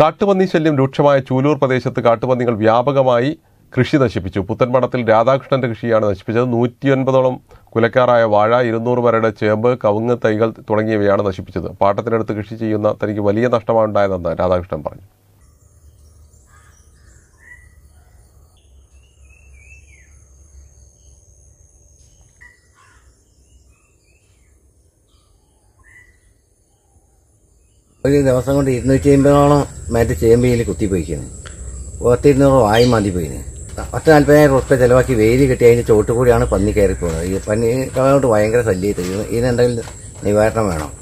കാട്ടുപന്നി ശല്യം രൂക്ഷമായ ചൂലൂർ പ്രദേശത്ത് കാട്ടുപന്നികൾ വ്യാപകമായി കൃഷി നശിപ്പിച്ചു പുത്തൻപടത്തിൽ രാധാകൃഷ്ണന്റെ കൃഷിയാണ് നശിപ്പിച്ചത് നൂറ്റിയൊൻപതോളം കുലക്കാരായ വാഴ ഇരുന്നൂറ് വരയുടെ ചേമ്പ് കവുങ്ങ് തൈകൾ തുടങ്ങിയവയാണ് നശിപ്പിച്ചത് പാട്ടത്തിനടുത്ത് കൃഷി ചെയ്യുന്ന തനിക്ക് വലിയ നഷ്ടമാണ് ഉണ്ടായതെന്ന് രാധാകൃഷ്ണൻ പറഞ്ഞു ഒരു ദിവസം കൊണ്ട് ഇരുന്നൂറ്റി അമ്പതോളം മറ്റേ ചേമ്പയിൽ കുത്തിപ്പോയിക്കുന്നു ഒത്തിരുന്നൂറ് വായി മതി പോയിന് പത്ത് നാൽപ്പതിനായിരം റുപ്യ ചിലവാക്കി വേലി കിട്ടി അതിൻ്റെ ചോട്ട് കൂടിയാണ് പന്നി കയറിപ്പോകുന്നത് ഈ പന്നി കൊണ്ട് ഭയങ്കര ശല്യം ഇതിനെന്തെങ്കിലും നിവാരണം വേണം